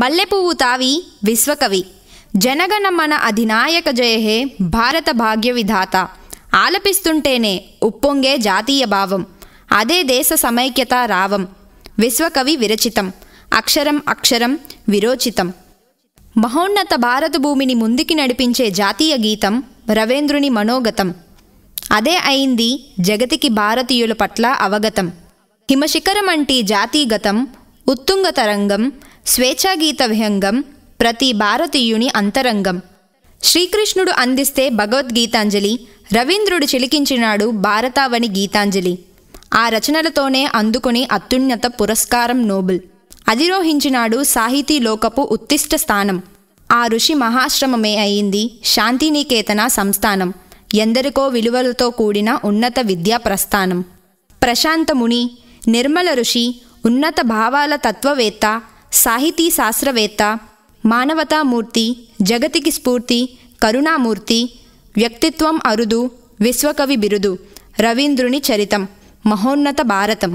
మల్లెపువ్వు తావి విశ్వకవి జనగణ మన అధినాయక జయహే భారత భాగ్య విధాత ఆలపిస్తుంటేనే ఉప్పొంగే జాతీయ భావం అదే దేశ సమైక్యత రావం విశ్వకవి విరచితం అక్షరం అక్షరం విరోచితం మహోన్నత భారత భూమిని ముందుకి నడిపించే జాతీయ గీతం రవేంద్రుని మనోగతం అదే అయింది జగతికి భారతీయుల పట్ల అవగతం హిమశిఖరం అంటే జాతీగతం ఉత్తుంగ తరంగం స్వేచ్ఛాగీత విహంగం ప్రతి భారతీయుని అంతరంగం శ్రీకృష్ణుడు అందిస్తే భగవద్గీతాంజలి రవీంద్రుడు చిలికించినాడు భారతావని గీతాంజలి ఆ రచనలతోనే అందుకుని అత్యున్నత పురస్కారం నోబుల్ అధిరోహించినాడు సాహితీ లోకపు ఉత్తిష్ట స్థానం ఆ ఋషి మహాశ్రమమే అయింది శాంతినికేతన సంస్థానం ఎందరికో విలువలతో కూడిన ఉన్నత విద్యా ప్రస్థానం ప్రశాంతముని నిర్మల ఋషి ఉన్నత భావాల తత్వవేత్త సాహితీ శాస్త్రవేత్త మానవతామూర్తి జగతికి స్ఫూర్తి కరుణామూర్తి వ్యక్తిత్వం అరుదు విశ్వకవి బిరుదు రవీంద్రుని చరితం మహోన్నత భారతం